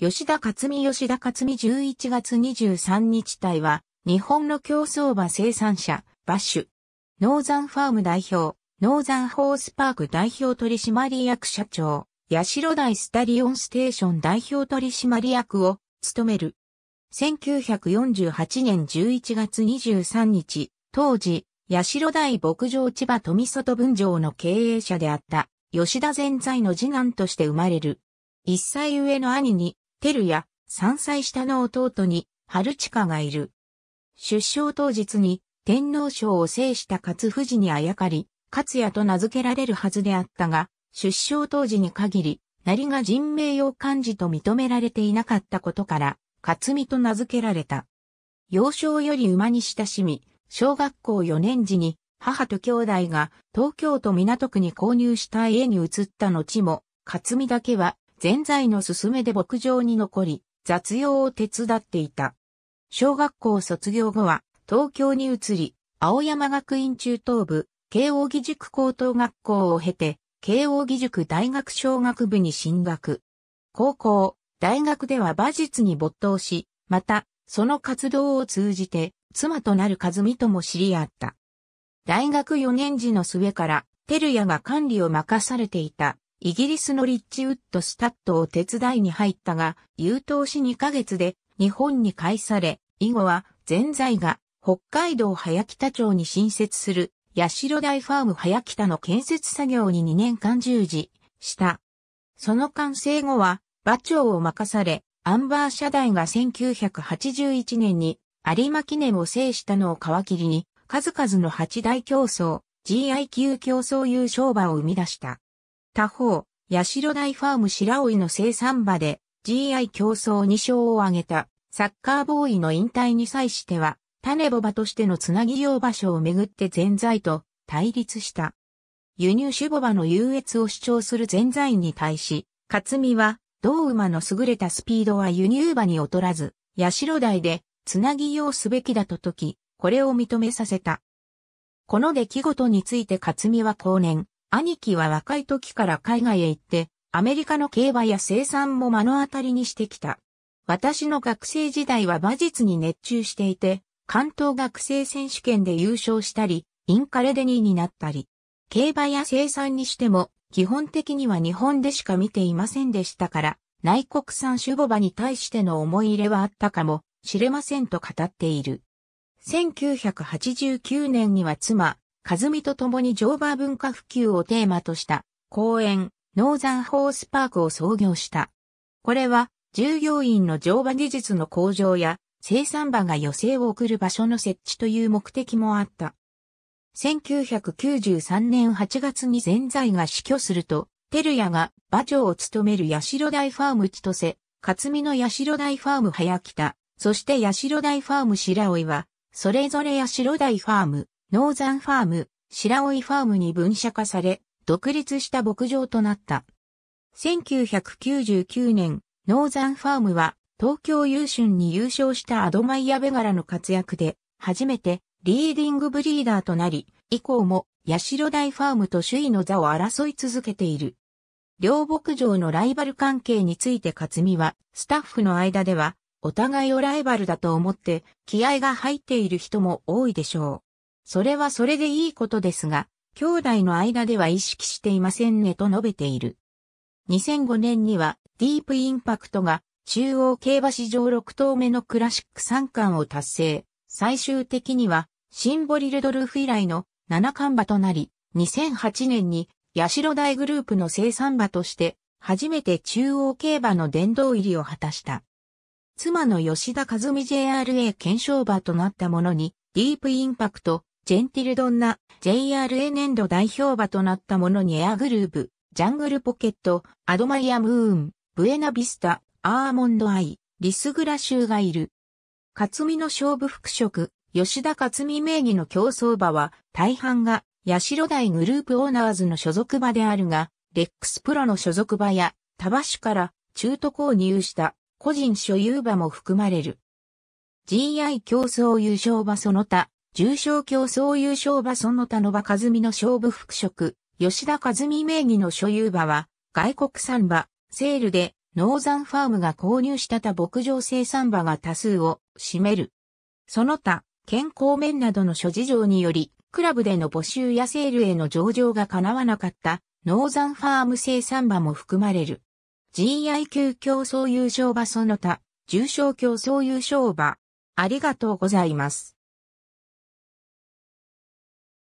吉田勝美吉田勝美11月23日隊は、日本の競争馬生産者、バッシュ。ノーザンファーム代表、ノーザンホースパーク代表取締役社長、八代台スタリオンステーション代表取締役を務める。1948年11月23日、当時、八代台牧場千葉富里分場の経営者であった、吉田全財の次男として生まれる。一歳上の兄に、テルや3歳下の弟に、春近がいる。出生当日に天皇賞を制した勝富士にあやかり、勝也と名付けられるはずであったが、出生当時に限り、なりが人名用漢字と認められていなかったことから、勝美と名付けられた。幼少より馬に親しみ、小学校4年時に母と兄弟が東京都港区に購入した家に移った後も、勝美だけは全財の勧めで牧場に残り、雑用を手伝っていた。小学校卒業後は、東京に移り、青山学院中等部、慶応義塾高等学校を経て、慶応義塾大学小学部に進学。高校、大学では馬術に没頭し、また、その活動を通じて、妻となる和美とも知り合った。大学4年時の末から、照屋が管理を任されていたイギリスのリッチウッドスタッドを手伝いに入ったが、優等し2ヶ月で日本に返され、以後は全財が北海道早北町に新設する代大ファーム早北の建設作業に2年間従事した。その完成後は馬長を任され、アンバー社大が1981年に有馬記念を制したのを皮切りに、数々の八大競争、GIQ 競争優勝馬を生み出した。他方、八代大ファーム白老の生産場で GI 競争2勝を挙げたサッカーボーイの引退に際しては、種ボ馬としてのつなぎ用場所をめぐって全財と対立した。輸入種ボ馬の優越を主張する全財に対し、勝美は、同馬の優れたスピードは輸入馬に劣らず、八代台でつなぎ用すべきだと解き、これを認めさせた。この出来事について勝美は後年、兄貴は若い時から海外へ行って、アメリカの競馬や生産も目の当たりにしてきた。私の学生時代は馬術に熱中していて、関東学生選手権で優勝したり、インカレデニーになったり、競馬や生産にしても、基本的には日本でしか見ていませんでしたから、内国産守護馬に対しての思い入れはあったかもしれませんと語っている。1989年には妻、和美と共に乗馬文化普及をテーマとした公園、ノーザンホースパークを創業した。これは従業員の乗馬技術の向上や生産馬が余生を送る場所の設置という目的もあった。1993年8月に全財が死去すると、テルヤが馬長を務めるダ大ファーム千歳、勝美のダ大ファーム早北、そしてダ大ファーム白老は、それぞれダ大ファーム、ノーザンファーム、白老ファームに分社化され、独立した牧場となった。1999年、ノーザンファームは、東京優春に優勝したアドマイヤベガラの活躍で、初めてリーディングブリーダーとなり、以降も、ロダ大ファームと首位の座を争い続けている。両牧場のライバル関係について勝美は、スタッフの間では、お互いをライバルだと思って、気合が入っている人も多いでしょう。それはそれでいいことですが、兄弟の間では意識していませんねと述べている。2005年にはディープインパクトが中央競馬史上6頭目のクラシック3冠を達成。最終的にはシンボリルドルフ以来の7冠馬となり、2008年に八代大グループの生産馬として初めて中央競馬の殿堂入りを果たした。妻の吉田和美 JRA 検証馬となったものにディープインパクトジェンティルドンナ、JRA 年度代表馬となったものにエアグルーブ、ジャングルポケット、アドマイアムーン、ブエナビスタ、アーモンドアイ、リスグラ州がいる。勝美の勝負服飾、吉田勝美名義の競争馬は、大半が、八代グループオーナーズの所属馬であるが、レックスプロの所属馬や、タバシから中途購入した個人所有馬も含まれる。GI 競争優勝馬その他、重賞競争優勝馬その他の馬和美の勝負復職、吉田和美名義の所有馬は、外国産馬、セールで、ノーザンファームが購入した他牧場生産馬が多数を占める。その他、健康面などの諸事情により、クラブでの募集やセールへの上場が叶わなかった、ノーザンファーム生産馬も含まれる。GI 級競争優勝馬その他、重賞競争優勝馬。ありがとうございます。